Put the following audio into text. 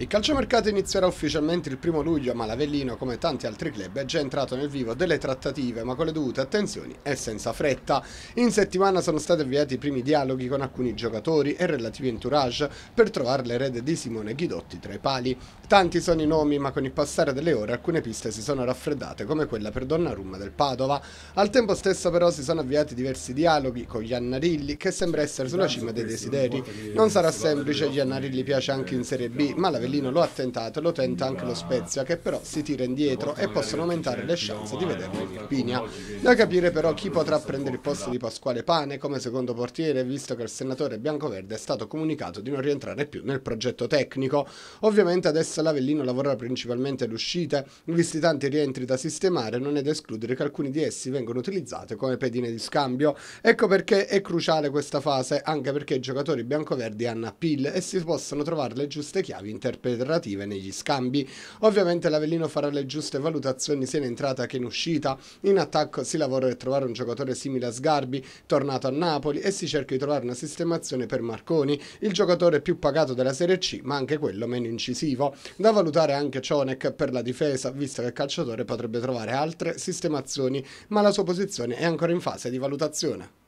Il calciomercato inizierà ufficialmente il primo luglio, ma l'Avellino, come tanti altri club, è già entrato nel vivo delle trattative, ma con le dovute attenzioni e senza fretta. In settimana sono stati avviati i primi dialoghi con alcuni giocatori e relativi entourage per trovare l'erede di Simone Ghidotti tra i pali. Tanti sono i nomi, ma con il passare delle ore alcune piste si sono raffreddate, come quella per Donnarumma del Padova. Al tempo stesso però si sono avviati diversi dialoghi con Giannarilli, che sembra essere sulla cima dei desideri. Non sarà semplice, Giannarilli piace anche in Serie B, ma l'Avellino Avellino lo ha tentato e lo tenta anche lo Spezia che però si tira indietro e possono aumentare le chance di vederlo in Irpinia. Da capire però chi potrà prendere il posto di Pasquale Pane come secondo portiere visto che il senatore biancoverde è stato comunicato di non rientrare più nel progetto tecnico. Ovviamente adesso l'Avellino lavora principalmente all'uscita, visti tanti rientri da sistemare non è da escludere che alcuni di essi vengano utilizzati come pedine di scambio. Ecco perché è cruciale questa fase anche perché i giocatori biancoverdi hanno appeal e si possono trovare le giuste chiavi interpretative interpretative negli scambi. Ovviamente l'Avellino farà le giuste valutazioni sia in entrata che in uscita. In attacco si lavora per trovare un giocatore simile a Sgarbi, tornato a Napoli, e si cerca di trovare una sistemazione per Marconi, il giocatore più pagato della Serie C, ma anche quello meno incisivo. Da valutare anche Cionek per la difesa, visto che il calciatore potrebbe trovare altre sistemazioni, ma la sua posizione è ancora in fase di valutazione.